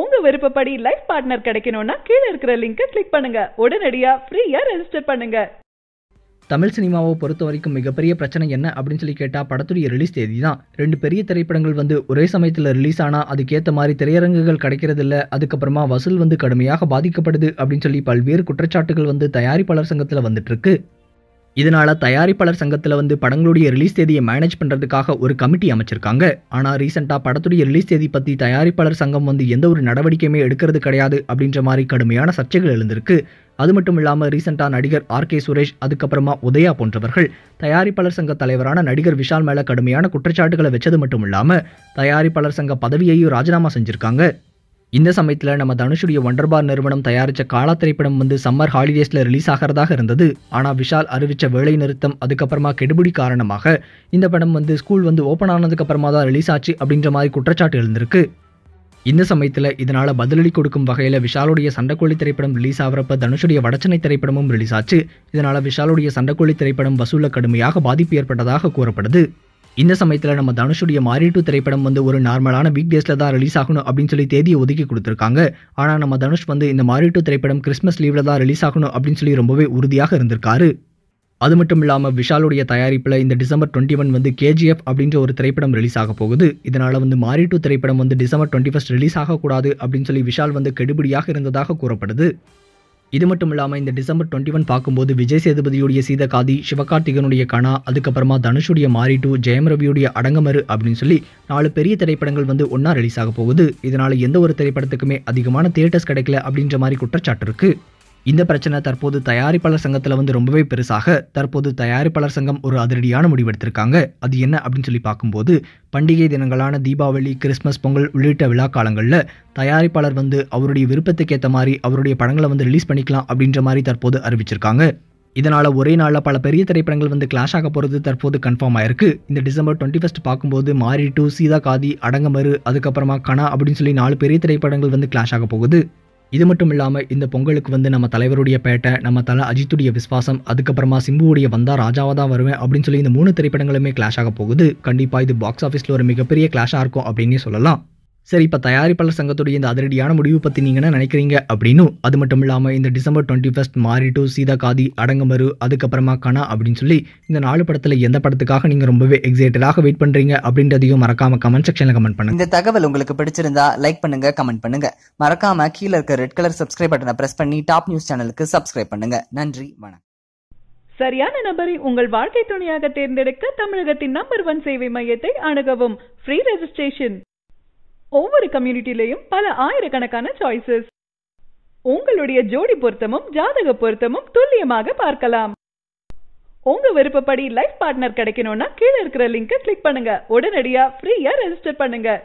உங்க விருப்பப்படி life partner கிடைக்கணும்னா கீழே இருக்கிற லிங்கை கிளிக் பண்ணுங்க உடனடியா ஃப்ரீயா ரெஜிஸ்டர் பண்ணுங்க தமிழ் சினிமாவை பொறுத்த வரைக்கும் மிகப்பெரிய பிரச்சனை என்ன அப்படின்னு சொல்லி கேட்டால் படத்துடைய ரிலீஸ் தேதி தான் ரெண்டு பெரிய திரைப்படங்கள் வந்து ஒரே சமயத்தில் ரிலீஸ் ஆனால் அதுக்கேற்ற மாதிரி திரையரங்குகள் கிடைக்கிறது இல்லை அதுக்கப்புறமா வசூல் வந்து கடுமையாக பாதிக்கப்படுது அப்படின்னு சொல்லி பல்வேறு குற்றச்சாட்டுகள் வந்து தயாரிப்பாளர் சங்கத்தில் வந்துட்டு இருக்கு இதனால் தயாரிப்பாளர் சங்கத்தில் வந்து படங்களுடைய ரிலீஸ் தேதியை மேனேஜ் பண்ணுறதுக்காக ஒரு கமிட்டி அமைச்சிருக்காங்க ஆனால் ரீசெண்டாக படத்துடைய ரிலீஸ் தேதி பற்றி தயாரிப்பாளர் சங்கம் வந்து எந்த ஒரு நடவடிக்கையுமே எடுக்கிறது கிடையாது அப்படின்ற மாதிரி கடுமையான சர்ச்சைகள் எழுந்திருக்கு அது மட்டும் இல்லாமல் ரீசெண்டாக நடிகர் ஆர் கே சுரேஷ் அதுக்கப்புறமா உதயா போன்றவர்கள் தயாரிப்பாளர் சங்க தலைவரான நடிகர் விஷால் மேலே கடுமையான குற்றச்சாட்டுகளை வச்சது மட்டும் இல்லாமல் தயாரிப்பாளர் சங்க பதவியையும் ராஜினாமா செஞ்சுருக்காங்க இந்த சமயத்தில் நம்ம தனுஷுடைய ஒண்டர்பார் நிறுவனம் தயாரித்த காலா திரைப்படம் வந்து சம்மர் ஹாலிடேஸில் ரிலீஸ் ஆகிறதாக இருந்தது ஆனால் விஷால் அறிவித்த வேலை நிறுத்தம் அதுக்கப்புறமா கெடுபிடி காரணமாக இந்த படம் வந்து ஸ்கூல் வந்து ஓப்பன் ஆனதுக்கப்புறமா தான் ரிலீஸ் ஆச்சு அப்படின்ற மாதிரி குற்றச்சாட்டு எழுந்திருக்கு இந்த சமயத்தில் இதனால் பதிலடி கொடுக்கும் வகையில் விஷாலுடைய சண்டைக்கோழி திரைப்படம் ரிலீஸ் ஆகிறப்ப தனுஷுடைய வடச்சனை திரைப்படமும் ரிலீஸ் ஆச்சு இதனால் விஷாலுடைய சண்டைக்கோழி திரைப்படம் வசூலில் கடுமையாக பாதிப்பு ஏற்பட்டதாக கூறப்படுது இந்த சமயத்தில் நம்ம தனுஷுடைய மாரி டூ திரைப்படம் வந்து ஒரு நார்மலான வீக் டேஸில் தான் ரிலீஸ் ஆகணும் அப்படின்னு சொல்லி தேதியை ஒதுக்கி கொடுத்துருக்காங்க ஆனால் நம்ம தனுஷ் வந்து இந்த மாரி டூ திரைப்படம் கிறிஸ்மஸ் லீவில் தான் ரிலீஸ் ஆகணும் அப்படின்னு சொல்லி ரொம்பவே உறுதியாக இருந்திருக்காரு அது மட்டும் இல்லாமல் விஷாலுடைய தயாரிப்பில் இந்த டிசம்பர் டுவெண்ட்டி ஒன் வந்து கேஜிஎஃப் அப்படின்ற ஒரு திரைப்படம் ரிலீஸ் ஆக போகுது இதனால் வந்து மாரி டூ திரைப்படம் வந்து டிசம்பர் டுவெண்ட்டி ஃபஸ்ட் ரிலீஸ் ஆகக்கூடாது அப்படின்னு சொல்லி விஷால் வந்து கெடுபடியாக இருந்ததாக கூறப்படுது இது மட்டும் இல்லாமல் இந்த டிசம்பர் டுவெண்ட்டி ஒன் பார்க்கும்போது விஜய் சேதுபதியுடைய சீத காதி சிவகார்த்திகனுடைய கணா அதுக்கப்புறமா தனுஷுடைய மாரி டூ ஜெயம் ரவியுடைய அடங்கமறு அப்படின்னு சொல்லி நாலு பெரிய திரைப்படங்கள் வந்து ஒன்றா ரிலீஸ் ஆக போகுது இதனால் எந்த ஒரு திரைப்படத்துக்குமே அதிகமான தியேட்டர்ஸ் கிடைக்கல அப்படின்ற மாதிரி குற்றச்சாட்டு இருக்குது இந்த பிரச்சனை தற்போது தயாரிப்பாளர் சங்கத்தில் வந்து ரொம்பவே பெருசாக தற்போது தயாரிப்பாளர் சங்கம் ஒரு அதிரடியான முடிவெடுத்திருக்காங்க அது என்ன அப்படின்னு சொல்லி பார்க்கும்போது பண்டிகை தினங்களான தீபாவளி கிறிஸ்மஸ் பொங்கல் உள்ளிட்ட விழா காலங்களில் தயாரிப்பாளர் வந்து அவருடைய விருப்பத்துக்கேற்ற மாதிரி அவருடைய படங்களை வந்து ரிலீஸ் பண்ணிக்கலாம் அப்படின்ற மாதிரி தற்போது அறிவிச்சிருக்காங்க இதனால் ஒரே நாளில் பல பெரிய திரைப்படங்கள் வந்து கிளாஷ் ஆக போகிறது தற்போது கன்ஃபார்ம் ஆயிருக்கு இந்த டிசம்பர் டுவெண்ட்டி ஃபஸ்ட் பார்க்கும்போது மாரி டூ சீதா காதி அடங்கமறு அதுக்கப்புறமா கணா அப்படின்னு சொல்லி நாலு பெரிய திரைப்படங்கள் வந்து கிளாஷ் ஆக போகுது இது மட்டும் இல்லாமல் இந்த பொங்கலுக்கு வந்து நம்ம தலைவருடைய பேட்டை நம்ம தலை அஜித்துடைய விஸ்வாசம் அதுக்கப்புறமா சிம்புவுடைய வந்தா ராஜாவாக தான் வருவேன் அப்படின்னு சொல்லி இந்த மூணு திரைப்படங்களுமே கிளாஷ் ஆக போகுது கண்டிப்பாக இது பாக்ஸ் ஆஃபீஸில் ஒரு மிகப்பெரிய கிளாஷாக இருக்கும் அப்படின்னே சொல்லலாம் சரி இப்போ தயாரிப்பாளர் சங்கத்துடைய இந்த அதிரடியான முடிவு பற்றி நீங்கள் என்ன நினைக்கிறீங்க அப்படின்னு அது மட்டும் இல்லாமல் இந்த December twenty first Maari two Seethakaathi Adanga Maru அதுக்கப்புறமா கணா அப்படின்னு சொல்லி இந்த நாலு படத்தில் எந்த படத்துக்காக நீங்கள் ரொம்பவே எக்ஸைட்டடாக வெயிட் பண்ணுறீங்க அப்படின்றதையும் மறக்காம கமெண்ட் செக்ஷனில் கமெண்ட் பண்ணுங்க இந்த தகவல் உங்களுக்கு பிடிச்சிருந்தா லைக் பண்ணுங்க கமெண்ட் பண்ணுங்க மறக்காம கீழே இருக்க ரெட் கலர் சப்ஸ்கிரைப் பட்டனை ப்ரெஸ் பண்ணி டாப் நியூஸ் சேனலுக்கு சப்ஸ்கிரைப் பண்ணுங்க நன்றி வணக்கம் சரியான நபரை உங்கள் வாழ்க்கை துணையாக தேர்ந்தெடுக்க தமிழகத்தின் நம்பர் ஒன் சேவை மையத்தை அணுகவும் ஃப்ரீ ரெஜிஸ்ட்ரேஷன் ஒவ்வொரு கம்யூனிட்டிலையும் பல ஆயிரக்கணக்கான சாய்ஸஸ் உங்களுடைய ஜோடி பொருத்தமும் ஜாதக பொருத்தமும் துல்லியமாக பார்க்கலாம் உங்க விருப்பப்படி லைஃப் பார்ட்னர் கிடைக்கணும்னா கீழே இருக்கிற லிங்கை கிளிக் பண்ணுங்க உடனடியா ஃப்ரீயா ரெஜிஸ்டர் பண்ணுங்க